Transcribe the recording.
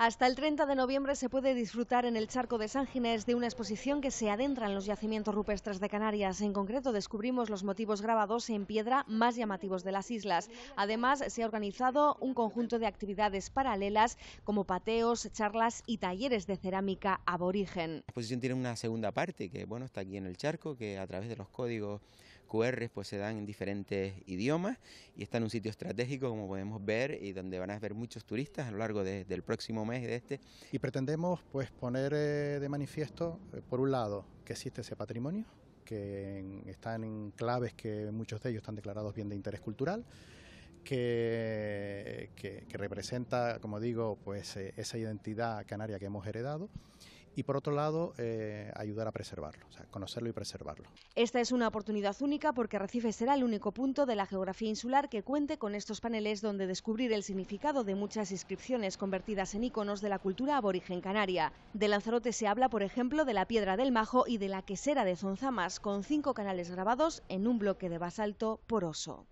Hasta el 30 de noviembre se puede disfrutar en el Charco de San Ginés de una exposición que se adentra en los yacimientos rupestres de Canarias. En concreto, descubrimos los motivos grabados en piedra más llamativos de las islas. Además, se ha organizado un conjunto de actividades paralelas como pateos, charlas y talleres de cerámica aborigen. La exposición tiene una segunda parte que bueno, está aquí en el Charco, que a través de los códigos QR pues, se dan en diferentes idiomas y está en un sitio estratégico, como podemos ver, y donde van a ver muchos turistas a lo largo del próximo mes de este. Y pretendemos pues, poner eh, de manifiesto, eh, por un lado, que existe ese patrimonio, que están en claves que muchos de ellos están declarados bien de interés cultural. Que, que, representa, como digo, pues eh, esa identidad canaria que hemos heredado y por otro lado eh, ayudar a preservarlo, conocerlo y preservarlo. Esta es una oportunidad única porque Recife será el único punto de la geografía insular que cuente con estos paneles donde descubrir el significado de muchas inscripciones convertidas en iconos de la cultura aborigen canaria. De Lanzarote se habla, por ejemplo, de la piedra del Majo y de la quesera de Zonzamas, con cinco canales grabados en un bloque de basalto poroso.